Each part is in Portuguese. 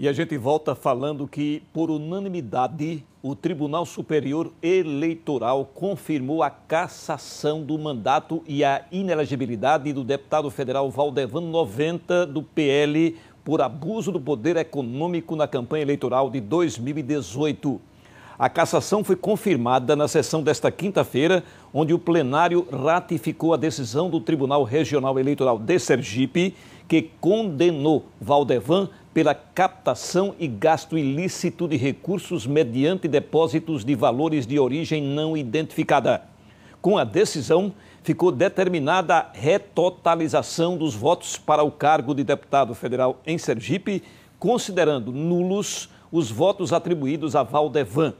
E a gente volta falando que, por unanimidade, o Tribunal Superior Eleitoral confirmou a cassação do mandato e a inelegibilidade do deputado federal Valdevan 90 do PL por abuso do poder econômico na campanha eleitoral de 2018. A cassação foi confirmada na sessão desta quinta-feira, onde o plenário ratificou a decisão do Tribunal Regional Eleitoral de Sergipe, que condenou Valdevan pela captação e gasto ilícito de recursos mediante depósitos de valores de origem não identificada. Com a decisão, ficou determinada a retotalização dos votos para o cargo de deputado federal em Sergipe, considerando nulos os votos atribuídos a Valdevan.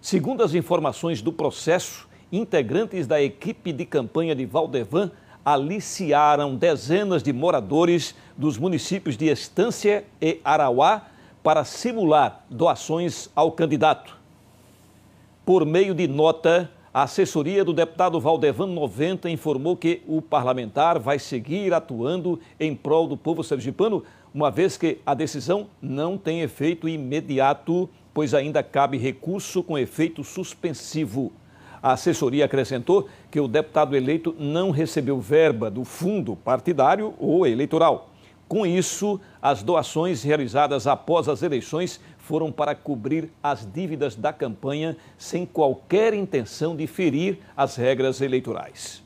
Segundo as informações do processo, integrantes da equipe de campanha de Valdevan aliciaram dezenas de moradores dos municípios de Estância e Arauá para simular doações ao candidato. Por meio de nota, a assessoria do deputado Valdevan 90 informou que o parlamentar vai seguir atuando em prol do povo sergipano, uma vez que a decisão não tem efeito imediato, pois ainda cabe recurso com efeito suspensivo. A assessoria acrescentou que o deputado eleito não recebeu verba do fundo partidário ou eleitoral. Com isso, as doações realizadas após as eleições foram para cobrir as dívidas da campanha, sem qualquer intenção de ferir as regras eleitorais.